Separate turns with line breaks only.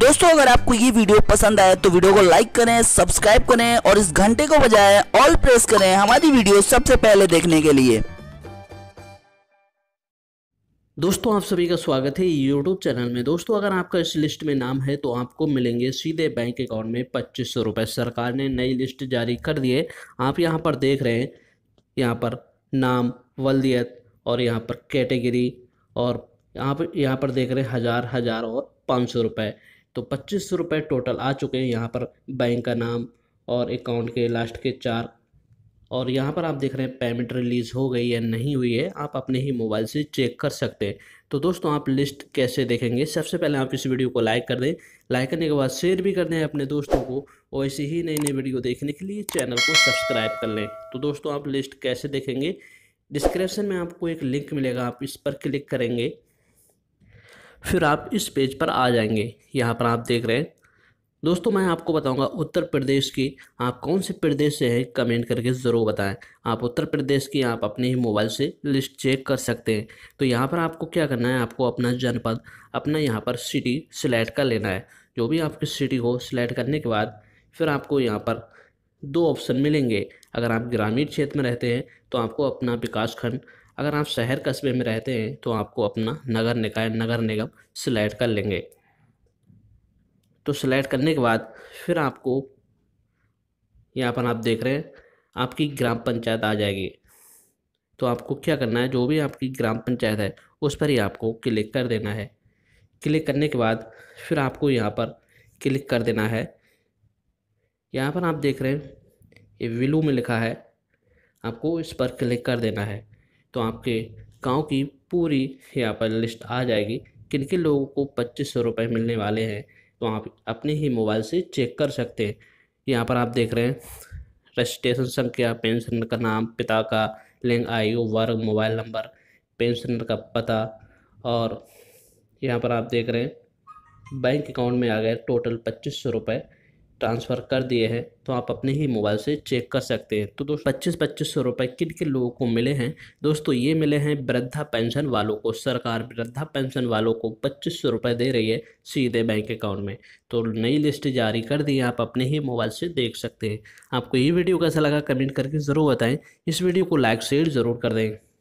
दोस्तों अगर आपको ये वीडियो पसंद आए तो वीडियो को लाइक करें सब्सक्राइब करें और इस घंटे को बजाय ऑल प्रेस करें हमारी वीडियो सबसे पहले देखने के लिए दोस्तों आप सभी का स्वागत है यूट्यूब चैनल में दोस्तों अगर आपका इस लिस्ट में नाम है तो आपको मिलेंगे सीधे बैंक अकाउंट में पच्चीस सौ रुपए सरकार ने नई लिस्ट जारी कर दिए आप यहाँ पर देख रहे हैं यहाँ पर नाम वल्दियत और यहाँ पर कैटेगरी और यहाँ पर यहाँ पर देख रहे हैं हज़ार हज़ार और पाँच सौ रुपये तो पच्चीस सौ रुपये टोटल आ चुके हैं यहाँ पर बैंक का नाम और अकाउंट के लास्ट के चार और यहाँ पर आप देख रहे हैं पेमेंट रिलीज़ हो गई या नहीं हुई है आप अपने ही मोबाइल से चेक कर सकते हैं तो दोस्तों आप लिस्ट कैसे देखेंगे सबसे पहले आप इस वीडियो को लाइक कर दें लाइक करने के बाद शेयर भी कर दें अपने दोस्तों को और ऐसी ही नई नई वीडियो देखने के लिए चैनल को सब्सक्राइब कर लें तो दोस्तों आप लिस्ट कैसे देखेंगे डिस्क्रिप्शन में आपको एक लिंक मिलेगा आप इस पर क्लिक करेंगे फिर आप इस पेज पर आ जाएंगे यहाँ पर आप देख रहे हैं दोस्तों मैं आपको बताऊंगा उत्तर प्रदेश की आप कौन से प्रदेश से हैं कमेंट करके ज़रूर बताएं आप उत्तर प्रदेश की आप अपने ही मोबाइल से लिस्ट चेक कर सकते हैं तो यहाँ पर आपको क्या करना है आपको अपना जनपद अपना यहाँ पर सिटी सिलेक्ट कर लेना है जो भी आपकी सिटी हो सिलेक्ट करने के बाद फिर आपको यहाँ पर दो ऑप्शन मिलेंगे अगर आप ग्रामीण क्षेत्र में रहते हैं तो आपको अपना विकास खंड अगर आप शहर कस्बे में रहते हैं तो आपको अपना नगर निकाय नगर निगम सिलेक्ट कर लेंगे तो सिलेक्ट करने के बाद फिर आपको यहाँ पर आप देख रहे हैं आपकी ग्राम पंचायत आ जाएगी तो आपको क्या करना है जो भी आपकी ग्राम पंचायत है उस पर ही आपको क्लिक कर देना है क्लिक करने के बाद फिर आपको यहाँ पर क्लिक कर देना है यहाँ पर आप देख रहे हैं ये विलू में लिखा है आपको इस पर क्लिक कर देना है तो आपके गांव की पूरी यहाँ पर लिस्ट आ जाएगी किन किन लोगों को पच्चीस सौ रुपये मिलने वाले हैं तो आप अपने ही मोबाइल से चेक कर सकते हैं यहाँ पर आप देख रहे हैं रजिस्ट्रेशन संख्या पेंशनर का नाम पिता का लिंग आयु वर्ग मोबाइल नंबर पेंशनर का पता और यहाँ पर आप देख रहे हैं बैंक अकाउंट में आ गए टोटल पच्चीस सौ रुपये ट्रांसफ़र कर दिए हैं तो आप अपने ही मोबाइल से चेक कर सकते हैं तो दोस्तों पच्चीस पच्चीस सौ रुपये किन किन लोगों को मिले हैं दोस्तों ये मिले हैं वृद्धा पेंशन वालों को सरकार वृद्धा पेंशन वालों को पच्चीस सौ रुपये दे रही है सीधे बैंक अकाउंट में तो नई लिस्ट जारी कर दी है आप अपने ही मोबाइल से देख सकते हैं आपको ये वीडियो कैसा लगा कमेंट करके ज़रूर बताएँ इस वीडियो को लाइक शेयर ज़रूर कर दें